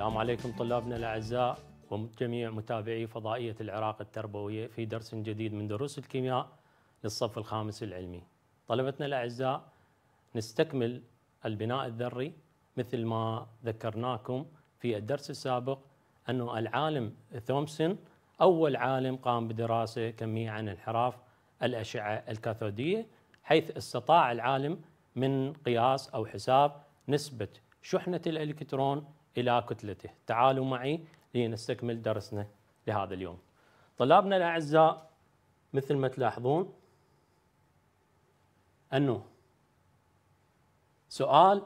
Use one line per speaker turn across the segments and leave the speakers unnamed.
السلام عليكم طلابنا الأعزاء وجميع متابعي فضائية العراق التربوية في درس جديد من دروس الكيمياء للصف الخامس العلمي طلبتنا الأعزاء نستكمل البناء الذري مثل ما ذكرناكم في الدرس السابق أنه العالم ثومسون أول عالم قام بدراسة كمية عن انحراف الأشعة الكاثودية حيث استطاع العالم من قياس أو حساب نسبة شحنة الإلكترون إلى كتلته تعالوا معي لنستكمل درسنا لهذا اليوم طلابنا الأعزاء مثل ما تلاحظون أنه سؤال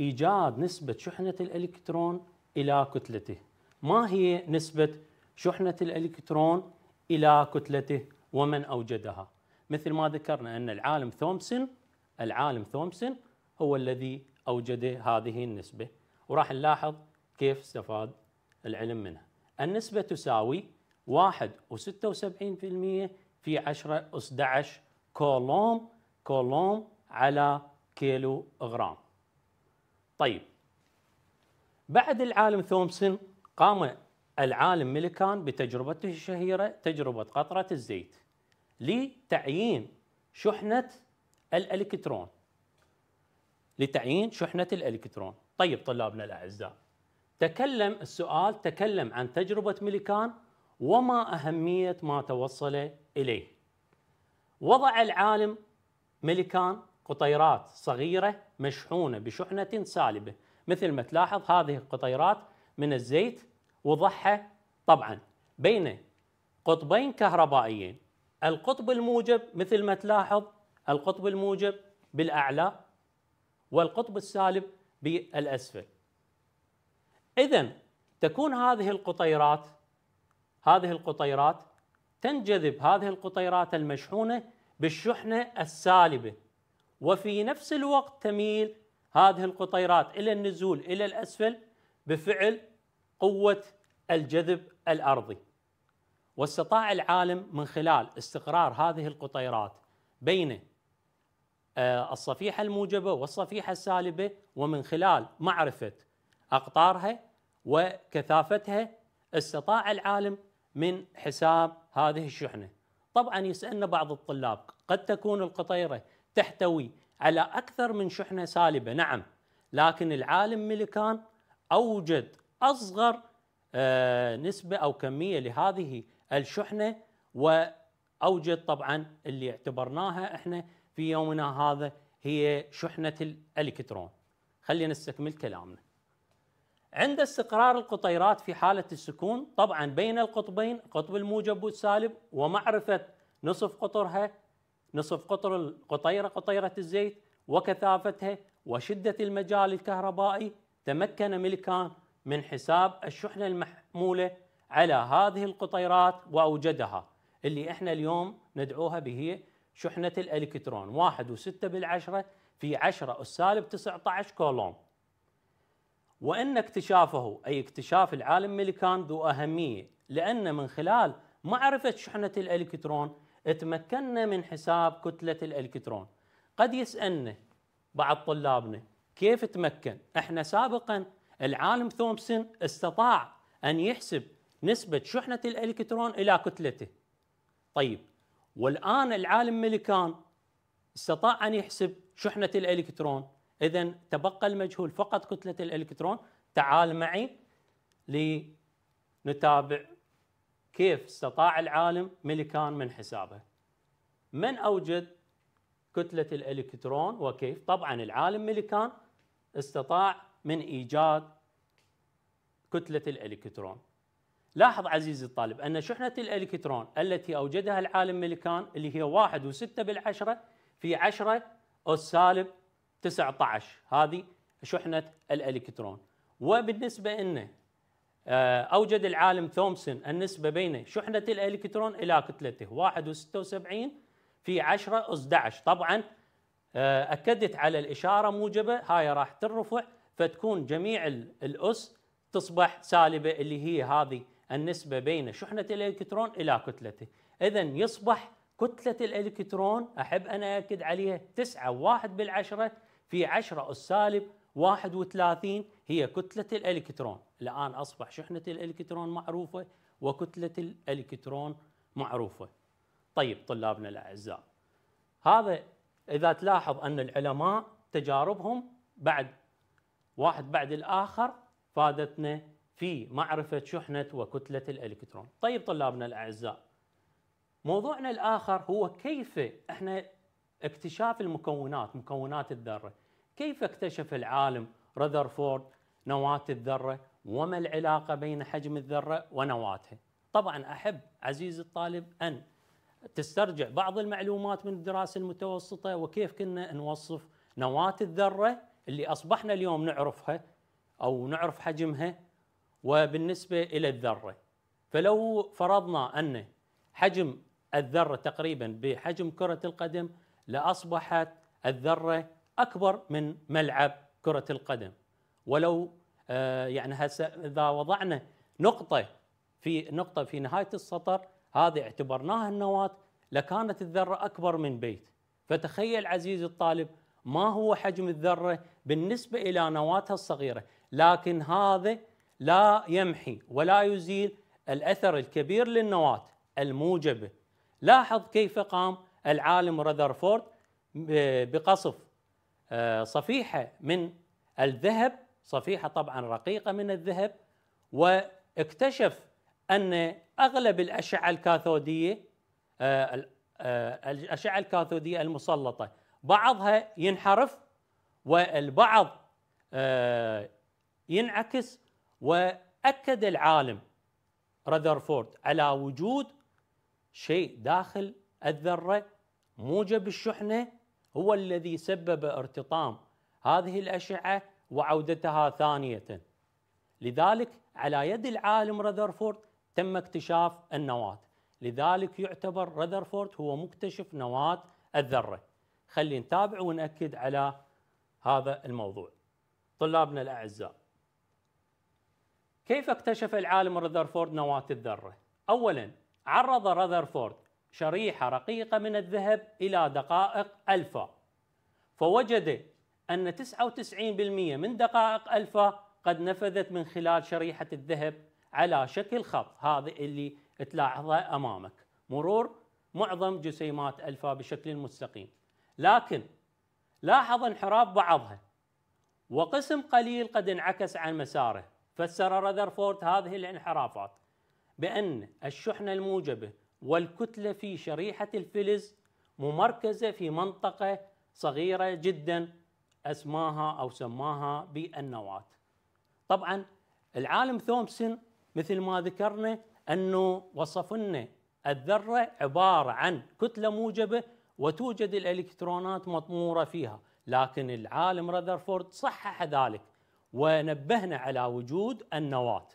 إيجاد نسبة شحنة الإلكترون إلى كتلته ما هي نسبة شحنة الإلكترون إلى كتلته ومن أوجدها مثل ما ذكرنا أن العالم ثومسون العالم ثومسون هو الذي أوجد هذه النسبة وراح نلاحظ كيف استفاد العلم منها النسبة تساوي 1.76% في 10 أس 11 كولوم كولوم على كيلو غرام طيب بعد العالم ثومسون قام العالم ميليكان بتجربته الشهيرة تجربة قطرة الزيت لتعيين شحنة الإلكترون لتعيين شحنة الإلكترون طيب طلابنا الاعزاء تكلم السؤال تكلم عن تجربه ميليكان وما اهميه ما توصل اليه وضع العالم ميليكان قطيرات صغيره مشحونه بشحنه سالبه مثل ما تلاحظ هذه القطيرات من الزيت وضعها طبعا بين قطبين كهربائيين القطب الموجب مثل ما تلاحظ القطب الموجب بالاعلى والقطب السالب بالاسفل. اذا تكون هذه القطيرات هذه القطيرات تنجذب هذه القطيرات المشحونه بالشحنه السالبه وفي نفس الوقت تميل هذه القطيرات الى النزول الى الاسفل بفعل قوه الجذب الارضي. واستطاع العالم من خلال استقرار هذه القطيرات بين آه، الصفيحة الموجبة والصفيحة السالبة ومن خلال معرفة أقطارها وكثافتها استطاع العالم من حساب هذه الشحنة طبعا يسألنا بعض الطلاب قد تكون القطيرة تحتوي على أكثر من شحنة سالبة نعم لكن العالم ملكان أوجد أصغر آه، نسبة أو كمية لهذه الشحنة وأوجد طبعا اللي اعتبرناها احنا في يومنا هذا هي شحنة الإلكترون خلينا نستكمل كلامنا عند استقرار القطيرات في حالة السكون طبعا بين القطبين قطب الموجب والسالب ومعرفة نصف قطرها نصف قطر القطيرة قطيرة الزيت وكثافتها وشدة المجال الكهربائي تمكن ملكان من حساب الشحنة المحمولة على هذه القطيرات وأوجدها اللي احنا اليوم ندعوها بهي شحنة الإلكترون واحد وستة بالعشرة في عشرة السالب 19 كولوم وأن اكتشافه أي اكتشاف العالم ملكان ذو أهمية لأن من خلال معرفة شحنة الإلكترون تمكنا من حساب كتلة الإلكترون قد يسألنا بعض طلابنا كيف تمكن احنا سابقا العالم ثومسون استطاع أن يحسب نسبة شحنة الإلكترون إلى كتلته طيب والآن العالم ملكان استطاع أن يحسب شحنة الإلكترون إذا تبقى المجهول فقط كتلة الإلكترون تعال معي لنتابع كيف استطاع العالم ملكان من حسابه من أوجد كتلة الإلكترون وكيف طبعا العالم ملكان استطاع من إيجاد كتلة الإلكترون لاحظ عزيزي الطالب أن شحنة الإلكترون التي أوجدها العالم ميليكان اللي هي واحد وستة بالعشرة في عشرة أس سالب 19 هذه شحنة الإلكترون وبالنسبة لنا آه، أوجد العالم ثومسون النسبة بين شحنة الإلكترون إلى كتلته واحد وستة وسبعين في عشرة أس 11 طبعا آه، أكدت على الإشارة موجبة هاي راح ترفع فتكون جميع الأس تصبح سالبة اللي هي هذه النسبة بين شحنة الإلكترون إلى كتلته إذا يصبح كتلة الإلكترون أحب أن أكد عليها تسعة واحد بالعشرة في 10 السالب واحد 31 هي كتلة الإلكترون الآن أصبح شحنة الإلكترون معروفة وكتلة الإلكترون معروفة طيب طلابنا الأعزاء هذا إذا تلاحظ أن العلماء تجاربهم بعد واحد بعد الآخر فادتنا في معرفة شحنة وكتلة الإلكترون طيب طلابنا الأعزاء موضوعنا الآخر هو كيف إحنا اكتشاف المكونات مكونات الذرة كيف اكتشف العالم رذرفورد نواة الذرة وما العلاقة بين حجم الذرة ونواتها طبعا أحب عزيزي الطالب أن تسترجع بعض المعلومات من الدراسة المتوسطة وكيف كنا نوصف نواة الذرة اللي أصبحنا اليوم نعرفها أو نعرف حجمها وبالنسبة إلى الذرة فلو فرضنا أن حجم الذرة تقريبا بحجم كرة القدم لأصبحت الذرة أكبر من ملعب كرة القدم ولو آه، يعني هسه إذا وضعنا نقطة في نقطة في نهاية السطر هذه اعتبرناها النواة لكانت الذرة أكبر من بيت فتخيل عزيزي الطالب ما هو حجم الذرة بالنسبة إلى نواتها الصغيرة لكن هذا لا يمحي ولا يزيل الاثر الكبير للنواه الموجبه لاحظ كيف قام العالم رذرفورد آه، بقصف آه، صفيحه من الذهب صفيحه طبعا رقيقه من الذهب واكتشف ان اغلب الاشعه الكاثوديه آه، الاشعه الكاثوديه المسلطه بعضها ينحرف والبعض ينعكس واكد العالم رذرفورد على وجود شيء داخل الذره موجب الشحنه هو الذي سبب ارتطام هذه الاشعه وعودتها ثانيه لذلك على يد العالم رذرفورد تم اكتشاف النواه لذلك يعتبر رذرفورد هو مكتشف نواه الذره خلي نتابع ونأكد على هذا الموضوع طلابنا الأعزاء كيف اكتشف العالم رذرفورد نواة الذرة؟ أولاً عرض رذرفورد شريحة رقيقة من الذهب إلى دقائق ألفا فوجد أن 99% من دقائق ألفا قد نفذت من خلال شريحة الذهب على شكل خط هذا اللي تلاحظه أمامك مرور معظم جسيمات ألفا بشكل مستقيم لكن لاحظ انحراف بعضها وقسم قليل قد انعكس عن مساره فسر رذرفورد هذه الانحرافات بأن الشحنة الموجبة والكتلة في شريحة الفلز ممركزة في منطقة صغيرة جدا أسماها أو سماها بالنواة طبعا العالم ثومسون مثل ما ذكرنا أنه وصف لنا الذرة عبارة عن كتلة موجبة وتوجد الإلكترونات مطمورة فيها لكن العالم رذرفورد صحح ذلك ونبهنا على وجود النواة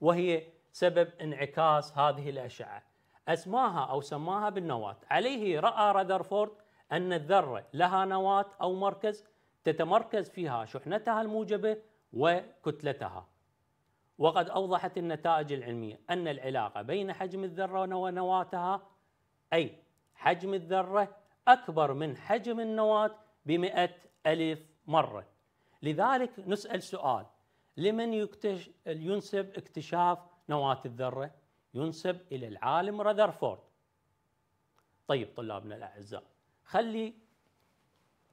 وهي سبب انعكاس هذه الأشعة أسماها أو سماها بالنواة عليه رأى رادرفورد أن الذرة لها نواة أو مركز تتمركز فيها شحنتها الموجبة وكتلتها وقد أوضحت النتائج العلمية أن العلاقة بين حجم الذرة ونواتها أي حجم الذرة أكبر من حجم النواة بمئة ألف مرة لذلك نسأل سؤال لمن يكتش ينسب اكتشاف نواة الذرة؟ ينسب إلى العالم رذرفورد طيب طلابنا الأعزاء خلي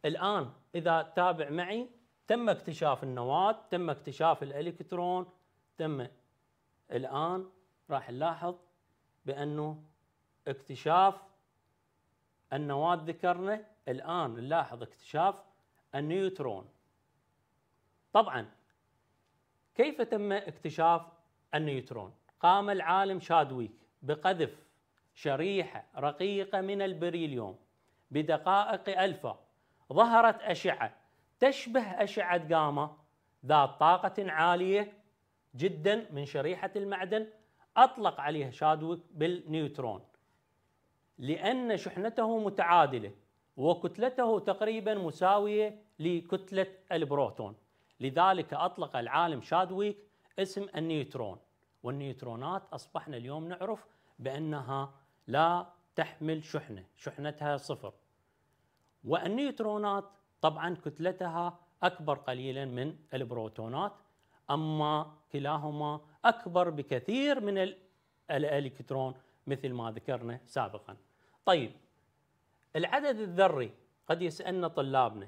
الآن إذا تابع معي تم اكتشاف النواة تم اكتشاف الإلكترون تم الآن راح نلاحظ بأنه اكتشاف النواة ذكرنا الآن نلاحظ اكتشاف النيوترون طبعا كيف تم اكتشاف النيوترون؟ قام العالم شادويك بقذف شريحة رقيقة من البريليوم بدقائق ألفا ظهرت أشعة تشبه أشعة جاما ذات طاقة عالية جدا من شريحة المعدن أطلق عليها شادويك بالنيوترون لأن شحنته متعادلة وكتلته تقريبا مساوية لكتلة البروتون لذلك أطلق العالم شادويك اسم النيوترون والنيوترونات أصبحنا اليوم نعرف بأنها لا تحمل شحنة شحنتها صفر والنيوترونات طبعا كتلتها أكبر قليلا من البروتونات أما كلاهما أكبر بكثير من الإلكترون مثل ما ذكرنا سابقا طيب العدد الذري قد يسألنا طلابنا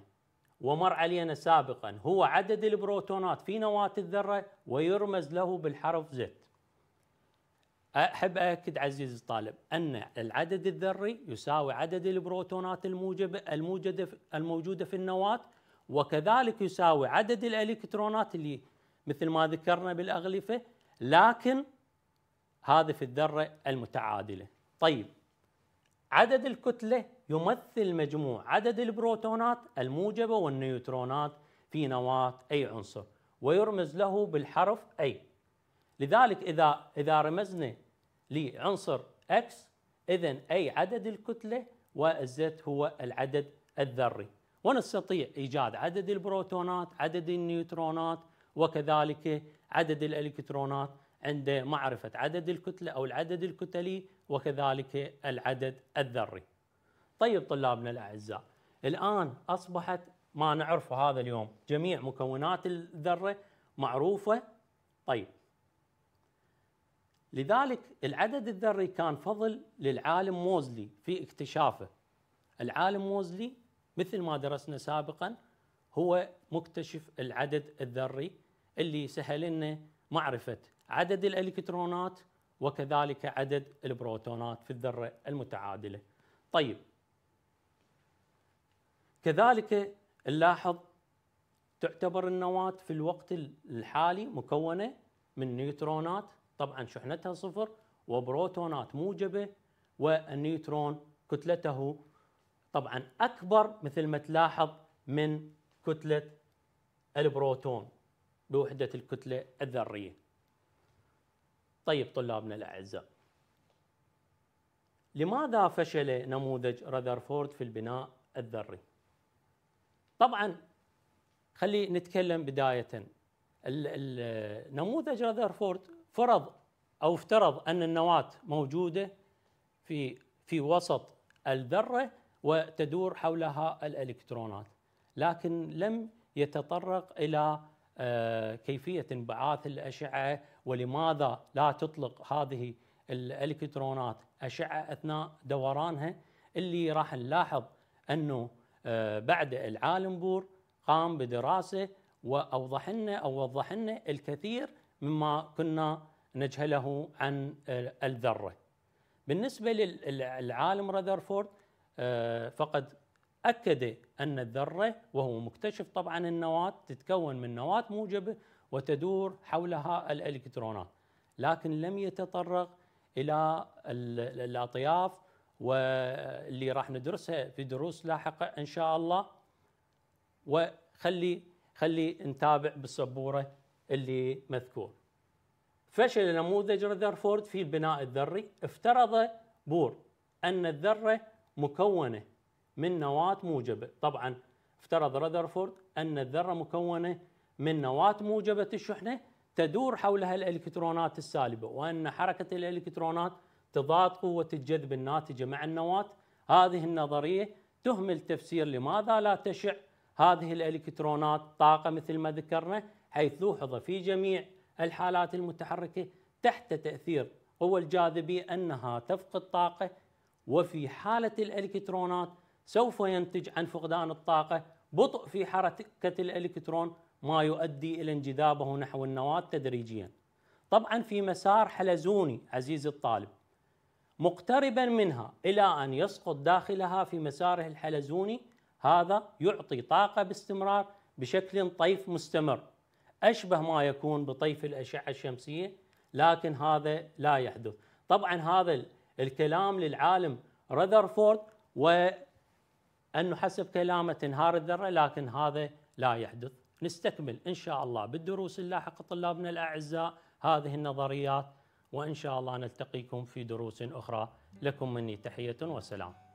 ومر علينا سابقا هو عدد البروتونات في نواة الذرة ويرمز له بالحرف Z أحب أكد عزيزي الطالب أن العدد الذري يساوي عدد البروتونات الموجبة الموجودة الموجودة في النواة وكذلك يساوي عدد الإلكترونات اللي مثل ما ذكرنا بالأغلفة لكن هذا في الذرة المتعادلة طيب عدد الكتلة يمثل مجموع عدد البروتونات الموجبة والنيوترونات في نواة أي عنصر ويرمز له بالحرف أي لذلك إذا إذا رمزنا لعنصر X إذا أي عدد الكتلة والزد هو العدد الذري ونستطيع إيجاد عدد البروتونات عدد النيوترونات وكذلك عدد الإلكترونات عند معرفة عدد الكتلة أو العدد الكتلي وكذلك العدد الذري طيب طلابنا الاعزاء الان اصبحت ما نعرفه هذا اليوم جميع مكونات الذره معروفه طيب لذلك العدد الذري كان فضل للعالم موزلي في اكتشافه العالم موزلي مثل ما درسنا سابقا هو مكتشف العدد الذري اللي سهل لنا معرفه عدد الالكترونات وكذلك عدد البروتونات في الذره المتعادله طيب كذلك نلاحظ تعتبر النواة في الوقت الحالي مكونة من نيوترونات طبعا شحنتها صفر وبروتونات موجبة والنيوترون كتلته طبعا أكبر مثل ما تلاحظ من كتلة البروتون بوحدة الكتلة الذرية طيب طلابنا الأعزاء لماذا فشل نموذج رذرفورد في البناء الذري؟ طبعا خلي نتكلم بدايه النموذج رذرفورد فرض او افترض ان النواه موجوده في في وسط الذره وتدور حولها الالكترونات لكن لم يتطرق الى آه، كيفيه انبعاث الاشعه ولماذا لا تطلق هذه الالكترونات اشعه اثناء دورانها اللي راح نلاحظ انه آه، بعد العالمبور قام بدراسه واوضح لنا او وضح لنا الكثير مما كنا نجهله عن الذره. بالنسبه للعالم رذرفورد آه، فقد اكد ان الذره وهو مكتشف طبعا النواه تتكون من نواه موجبه وتدور حولها الالكترونات لكن لم يتطرق الى الاطياف واللي راح ندرسها في دروس لاحقه ان شاء الله وخلي خلي نتابع بالسبوره اللي مذكور. فشل نموذج رذرفورد في البناء الذري افترض بور ان الذره مكونه من نواه موجبه، طبعا افترض رذرفورد ان الذره مكونه من نواه موجبه الشحنه تدور حولها الالكترونات السالبه وان حركه الالكترونات تضاد قوة الجذب الناتجة مع النواة هذه النظرية تهمل تفسير لماذا لا تشع هذه الإلكترونات طاقة مثل ما ذكرنا حيث لوحظ في جميع الحالات المتحركة تحت تأثير قوة الجاذبية أنها تفقد طاقة وفي حالة الإلكترونات سوف ينتج عن فقدان الطاقة بطء في حركة الإلكترون ما يؤدي إلى انجذابه نحو النواة تدريجيا طبعا في مسار حلزوني عزيزي الطالب مقتربا منها إلى أن يسقط داخلها في مساره الحلزوني هذا يعطي طاقة باستمرار بشكل طيف مستمر أشبه ما يكون بطيف الأشعة الشمسية لكن هذا لا يحدث طبعا هذا الكلام للعالم رذرفورد وأنه حسب كلامه تنهار الذرة لكن هذا لا يحدث نستكمل إن شاء الله بالدروس اللاحقة طلابنا الأعزاء هذه النظريات وإن شاء الله نلتقيكم في دروس أخرى لكم مني تحية وسلام